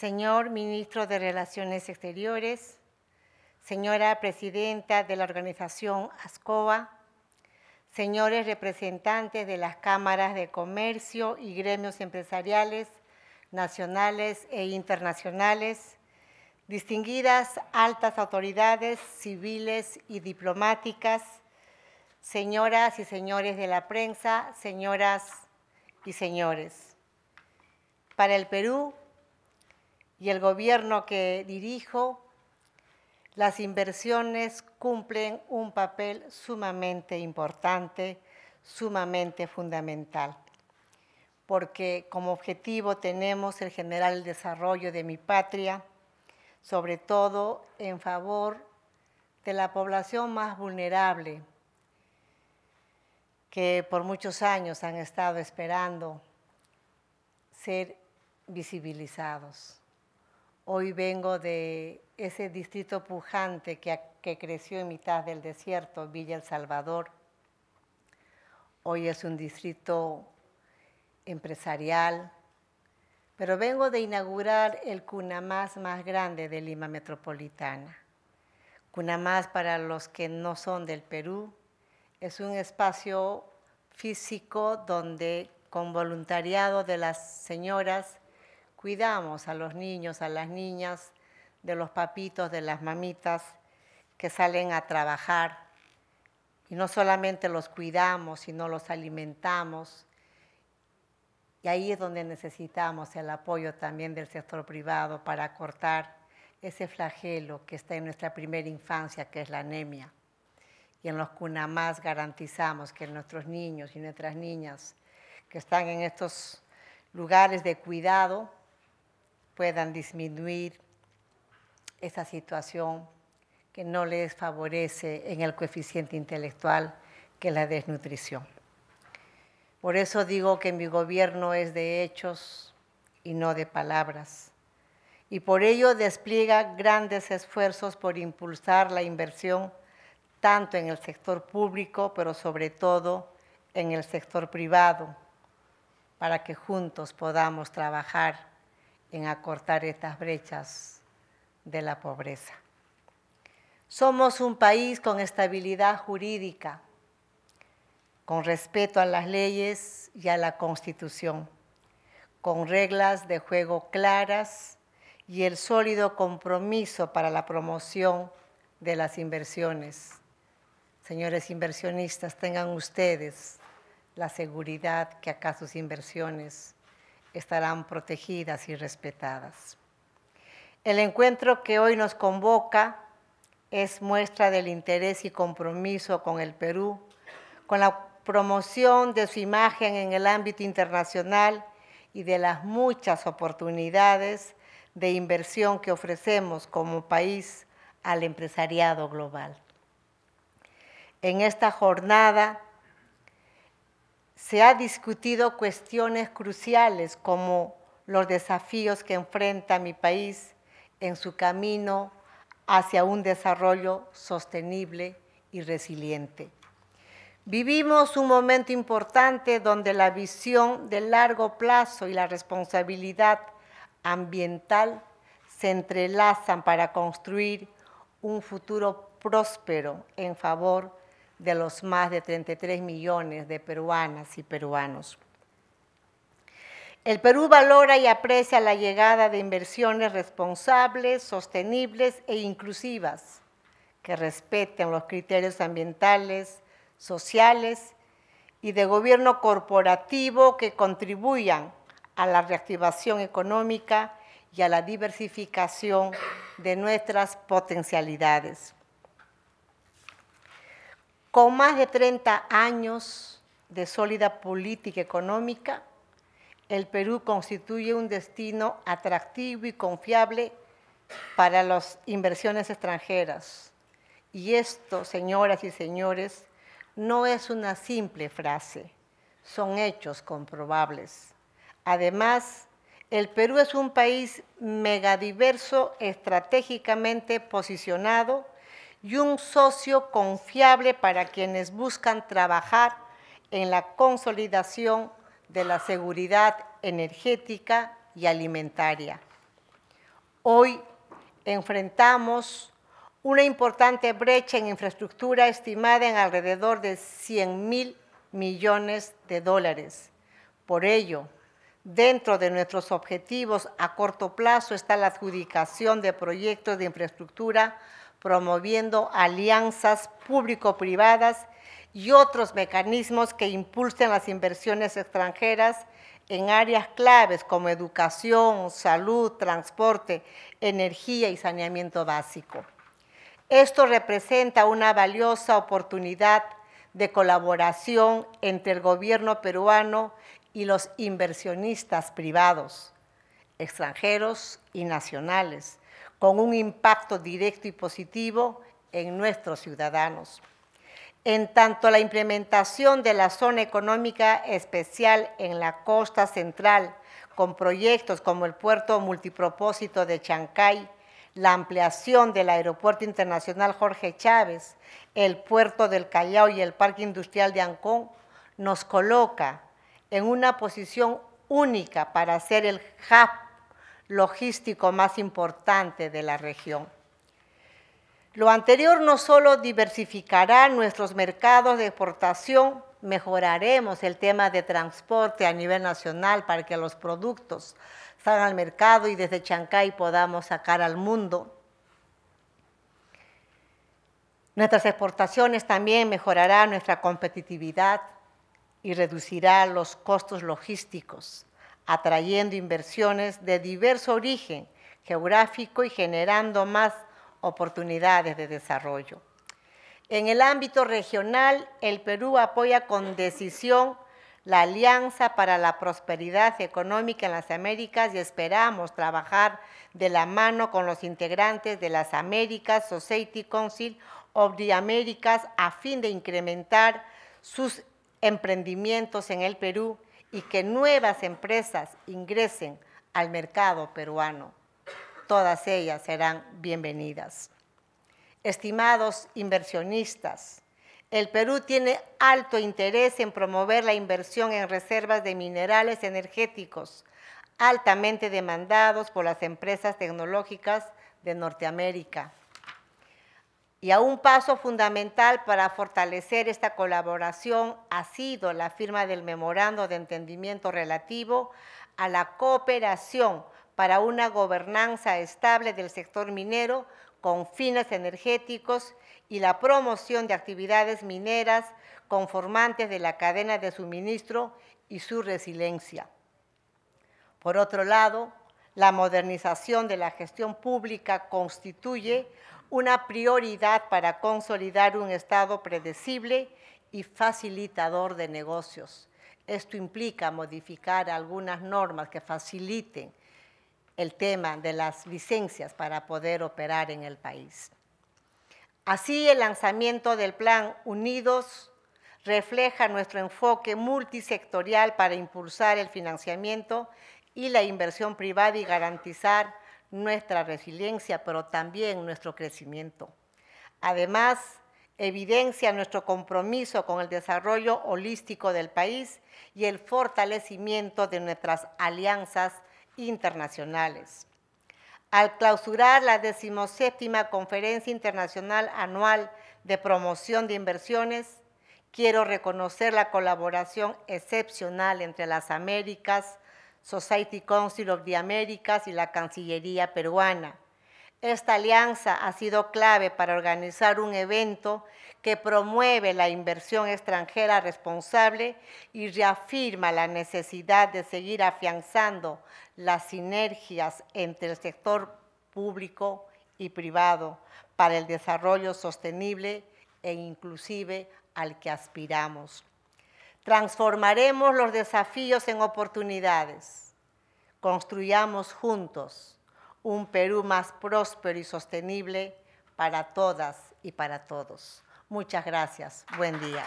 señor ministro de Relaciones Exteriores, señora presidenta de la organización ASCOA, señores representantes de las cámaras de comercio y gremios empresariales nacionales e internacionales, distinguidas altas autoridades civiles y diplomáticas, señoras y señores de la prensa, señoras y señores. Para el Perú, y el gobierno que dirijo, las inversiones cumplen un papel sumamente importante, sumamente fundamental, porque como objetivo tenemos el general desarrollo de mi patria, sobre todo en favor de la población más vulnerable, que por muchos años han estado esperando ser visibilizados. Hoy vengo de ese distrito pujante que, creció en mitad del desierto, Villa El Salvador. Hoy es un distrito empresarial, pero vengo de inaugurar el Cunamás más grande de Lima Metropolitana. Cunamás, para los que no son del Perú, es un espacio físico donde con voluntariado de las señoras cuidamos a los niños, a las niñas, de los papitos, de las mamitas que salen a trabajar. Y no solamente los cuidamos, sino los alimentamos. Y ahí es donde necesitamos el apoyo también del sector privado para cortar ese flagelo que está en nuestra primera infancia, que es la anemia. Y en los más garantizamos que nuestros niños y nuestras niñas que están en estos lugares de cuidado puedan disminuir esa situación que no les favorece en el coeficiente intelectual que la desnutrición. Por eso digo que mi gobierno es de hechos y no de palabras. Y por ello despliega grandes esfuerzos por impulsar la inversión tanto en el sector público, pero sobre todo en el sector privado, para que juntos podamos trabajar en acortar estas brechas de la pobreza. Somos un país con estabilidad jurídica, con respeto a las leyes y a la Constitución, con reglas de juego claras y el sólido compromiso para la promoción de las inversiones. Señores inversionistas, tengan ustedes la seguridad que acá sus inversiones estarán protegidas y respetadas. El encuentro que hoy nos convoca es muestra del interés y compromiso con el Perú, con la promoción de su imagen en el ámbito internacional y de las muchas oportunidades de inversión que ofrecemos como país al empresariado global. En esta jornada se ha discutido cuestiones cruciales como los desafíos que enfrenta mi país en su camino hacia un desarrollo sostenible y resiliente. Vivimos un momento importante donde la visión de largo plazo y la responsabilidad ambiental se entrelazan para construir un futuro próspero en favor de de los más de 33 millones de peruanas y peruanos. El Perú valora y aprecia la llegada de inversiones responsables, sostenibles e inclusivas que respeten los criterios ambientales, sociales y de gobierno corporativo que contribuyan a la reactivación económica y a la diversificación de nuestras potencialidades con más de 30 años de sólida política económica, el Perú constituye un destino atractivo y confiable para las inversiones extranjeras. Y esto, señoras y señores, no es una simple frase, son hechos comprobables. Además, el Perú es un país megadiverso, estratégicamente posicionado y un socio confiable para quienes buscan trabajar en la consolidación de la seguridad energética y alimentaria. Hoy enfrentamos una importante brecha en infraestructura estimada en alrededor de 100 mil millones de dólares. Por ello, dentro de nuestros objetivos a corto plazo está la adjudicación de proyectos de infraestructura promoviendo alianzas público-privadas y otros mecanismos que impulsen las inversiones extranjeras en áreas claves como educación, salud, transporte, energía y saneamiento básico. Esto representa una valiosa oportunidad de colaboración entre el gobierno peruano y los inversionistas privados, extranjeros y nacionales, con un impacto directo y positivo en nuestros ciudadanos. En tanto, la implementación de la zona económica especial en la costa central, con proyectos como el puerto multipropósito de Chancay, la ampliación del Aeropuerto Internacional Jorge Chávez, el puerto del Callao y el Parque Industrial de Ancón, nos coloca en una posición única para ser el hub logístico más importante de la región. Lo anterior no solo diversificará nuestros mercados de exportación, mejoraremos el tema de transporte a nivel nacional para que los productos salgan al mercado y desde Chancay podamos sacar al mundo. Nuestras exportaciones también mejorará nuestra competitividad y reducirá los costos logísticos atrayendo inversiones de diverso origen geográfico y generando más oportunidades de desarrollo. En el ámbito regional, el Perú apoya con decisión la Alianza para la Prosperidad Económica en las Américas y esperamos trabajar de la mano con los integrantes de las Américas Society Council of the Americas a fin de incrementar sus emprendimientos en el Perú y que nuevas empresas ingresen al mercado peruano. Todas ellas serán bienvenidas. Estimados inversionistas, el Perú tiene alto interés en promover la inversión en reservas de minerales energéticos, altamente demandados por las empresas tecnológicas de Norteamérica. Y a un paso fundamental para fortalecer esta colaboración ha sido la firma del memorando de entendimiento relativo a la cooperación para una gobernanza estable del sector minero con fines energéticos y la promoción de actividades mineras conformantes de la cadena de suministro y su resiliencia. Por otro lado, la modernización de la gestión pública constituye una prioridad para consolidar un Estado predecible y facilitador de negocios. Esto implica modificar algunas normas que faciliten el tema de las licencias para poder operar en el país. Así, el lanzamiento del plan Unidos refleja nuestro enfoque multisectorial para impulsar el financiamiento y la inversión privada y garantizar nuestra resiliencia, pero también nuestro crecimiento. Además, evidencia nuestro compromiso con el desarrollo holístico del país y el fortalecimiento de nuestras alianzas internacionales. Al clausurar la decimoséptima Conferencia Internacional Anual de Promoción de Inversiones, quiero reconocer la colaboración excepcional entre las Américas, Society Council of the Americas y la Cancillería peruana. Esta alianza ha sido clave para organizar un evento que promueve la inversión extranjera responsable y reafirma la necesidad de seguir afianzando las sinergias entre el sector público y privado para el desarrollo sostenible e inclusive al que aspiramos. Transformaremos los desafíos en oportunidades. Construyamos juntos un Perú más próspero y sostenible para todas y para todos. Muchas gracias. Buen día.